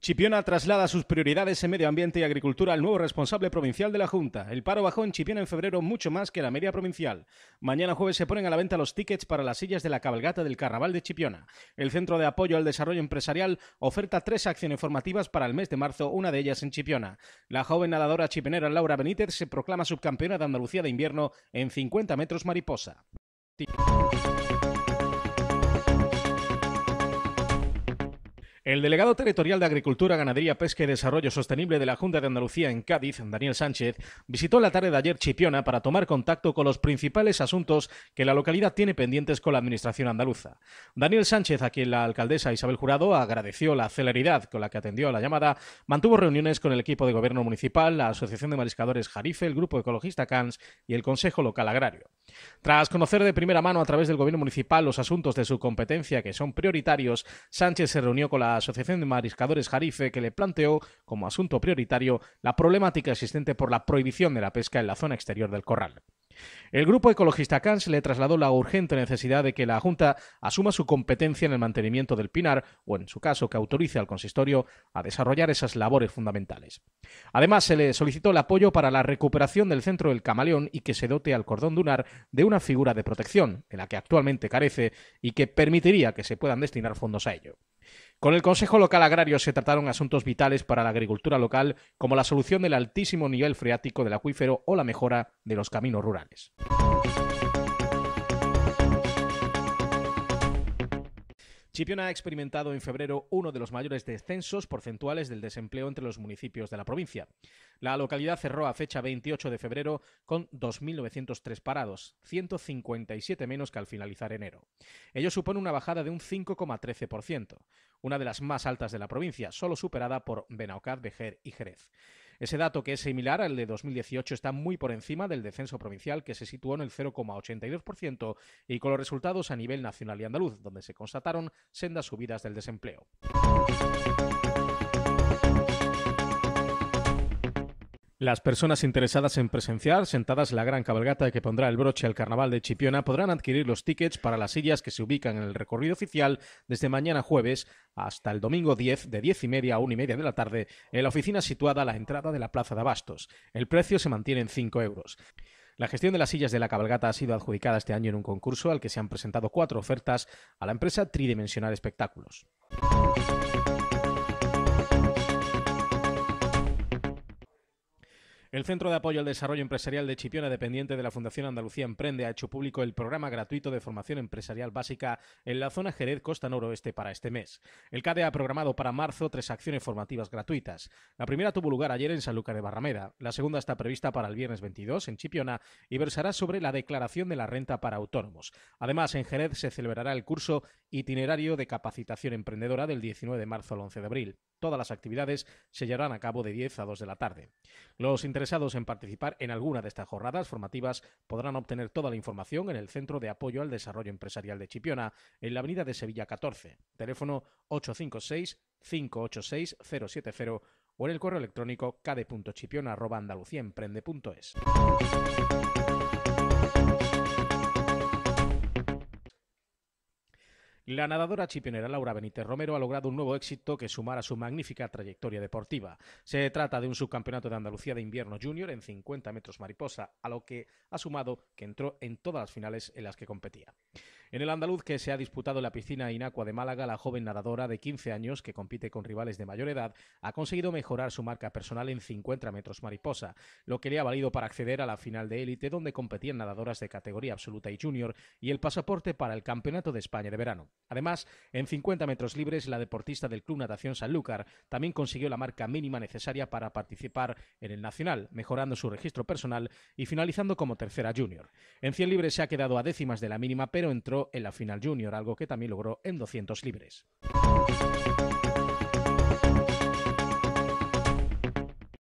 Chipiona traslada sus prioridades en medio ambiente y agricultura al nuevo responsable provincial de la Junta. El paro bajó en Chipiona en febrero mucho más que la media provincial. Mañana jueves se ponen a la venta los tickets para las sillas de la cabalgata del Carnaval de Chipiona. El Centro de Apoyo al Desarrollo Empresarial oferta tres acciones formativas para el mes de marzo, una de ellas en Chipiona. La joven nadadora chipenera Laura Benítez se proclama subcampeona de Andalucía de invierno en 50 metros mariposa. El delegado territorial de Agricultura, Ganadería, Pesca y Desarrollo Sostenible de la Junta de Andalucía en Cádiz, Daniel Sánchez, visitó la tarde de ayer Chipiona para tomar contacto con los principales asuntos que la localidad tiene pendientes con la Administración andaluza. Daniel Sánchez, a quien la alcaldesa Isabel Jurado agradeció la celeridad con la que atendió a la llamada, mantuvo reuniones con el equipo de gobierno municipal, la Asociación de Mariscadores Jarife, el Grupo Ecologista CANS y el Consejo Local Agrario. Tras conocer de primera mano a través del gobierno municipal los asuntos de su competencia que son prioritarios, Sánchez se reunió con la la Asociación de Mariscadores Jarife, que le planteó como asunto prioritario la problemática existente por la prohibición de la pesca en la zona exterior del corral. El grupo ecologista CANS le trasladó la urgente necesidad de que la Junta asuma su competencia en el mantenimiento del pinar o, en su caso, que autorice al consistorio a desarrollar esas labores fundamentales. Además, se le solicitó el apoyo para la recuperación del centro del camaleón y que se dote al cordón dunar de una figura de protección, en la que actualmente carece y que permitiría que se puedan destinar fondos a ello. Con el Consejo Local Agrario se trataron asuntos vitales para la agricultura local, como la solución del altísimo nivel freático del acuífero o la mejora de los caminos rurales. Chipiona ha experimentado en febrero uno de los mayores descensos porcentuales del desempleo entre los municipios de la provincia. La localidad cerró a fecha 28 de febrero con 2.903 parados, 157 menos que al finalizar enero. Ello supone una bajada de un 5,13%, una de las más altas de la provincia, solo superada por Benaucad, Bejer y Jerez. Ese dato, que es similar al de 2018, está muy por encima del descenso provincial, que se situó en el 0,82%, y con los resultados a nivel nacional y andaluz, donde se constataron sendas subidas del desempleo. Las personas interesadas en presenciar sentadas la gran cabalgata que pondrá el broche al carnaval de Chipiona podrán adquirir los tickets para las sillas que se ubican en el recorrido oficial desde mañana jueves hasta el domingo 10 de 10 y media a 1 y media de la tarde en la oficina situada a la entrada de la Plaza de Abastos. El precio se mantiene en 5 euros. La gestión de las sillas de la cabalgata ha sido adjudicada este año en un concurso al que se han presentado cuatro ofertas a la empresa Tridimensional Espectáculos. El Centro de Apoyo al Desarrollo Empresarial de Chipiona, dependiente de la Fundación Andalucía Emprende, ha hecho público el programa gratuito de formación empresarial básica en la zona Jerez Costa Noroeste para este mes. El CADE ha programado para marzo tres acciones formativas gratuitas. La primera tuvo lugar ayer en Sanlúcar de Barrameda. La segunda está prevista para el viernes 22 en Chipiona y versará sobre la declaración de la renta para autónomos. Además, en Jerez se celebrará el curso Itinerario de Capacitación Emprendedora del 19 de marzo al 11 de abril. Todas las actividades se llevarán a cabo de 10 a 2 de la tarde. Los interesados en participar en alguna de estas jornadas formativas podrán obtener toda la información en el Centro de Apoyo al Desarrollo Empresarial de Chipiona, en la Avenida de Sevilla 14, teléfono 856-586-070 o en el correo electrónico kd.chipiona.andaluciaemprende.es. La nadadora chipionera Laura Benítez Romero ha logrado un nuevo éxito que sumara a su magnífica trayectoria deportiva. Se trata de un subcampeonato de Andalucía de invierno junior en 50 metros mariposa, a lo que ha sumado que entró en todas las finales en las que competía. En el andaluz que se ha disputado en la piscina Inacua de Málaga, la joven nadadora de 15 años que compite con rivales de mayor edad ha conseguido mejorar su marca personal en 50 metros mariposa, lo que le ha valido para acceder a la final de élite donde competían nadadoras de categoría absoluta y junior y el pasaporte para el Campeonato de España de verano. Además, en 50 metros libres, la deportista del Club Natación Sanlúcar también consiguió la marca mínima necesaria para participar en el Nacional, mejorando su registro personal y finalizando como tercera junior. En 100 libres se ha quedado a décimas de la mínima, pero entró en la final junior, algo que también logró en 200 libres.